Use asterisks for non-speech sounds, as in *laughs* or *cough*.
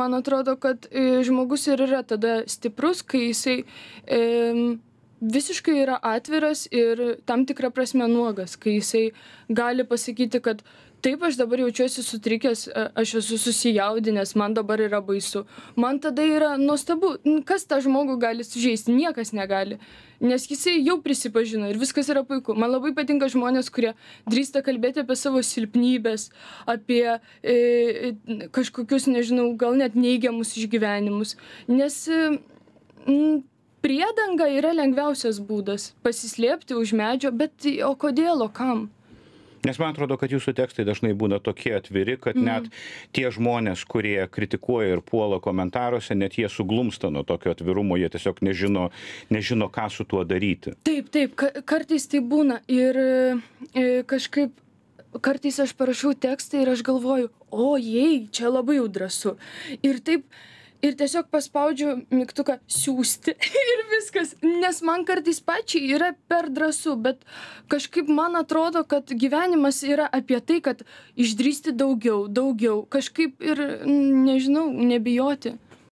man atrodo kad e, žmogus ir yra tada stiprus, kai jisai e, visiškai yra atviras ir tam tikra prasme nuogas kai jisai gali pasakyti kad taip aš dabar jaučiuosi sutrikęs e, aš esu susijaudinęs man dabar yra baisu man tada yra nuostabu kas tą žmogų gali sužeisti niekas negali nes jisai jau prisipažino ir viskas yra puiku man labai patinka žmonės kurie drįsta kalbėti apie savo silpnybes apie e, e, kažkokius nežinau gal net neigiamus išgyvenimus nes m, e, priedanga yra lengviausias būdas pasislėpti už medžio, bet tai o kodėl, o kam? Nes man atrodo, kad jūsų tekstai dažnai būna tokie atviri, kad mm. net tie žmonės, kurie kritikuoja ir puola komentaruose, net jie suglumsta nuo tokio atvirumo, jie tiesiog nežino, nežino ką su tuo daryti. Taip, taip, ka kartais tai būna ir e, kažkaip kartais aš parašau tekstą ir aš galvoju, o jei, čia labai jau drąsu. Ir taip ir tiesiog paspaudžiu mygtuką siųsti *laughs* ir viskas nes man kartais pačiai yra per drąsu bet kažkaip man atrodo kad gyvenimas yra apie tai kad išdrįsti daugiau daugiau kažkaip ir nežinau nebijoti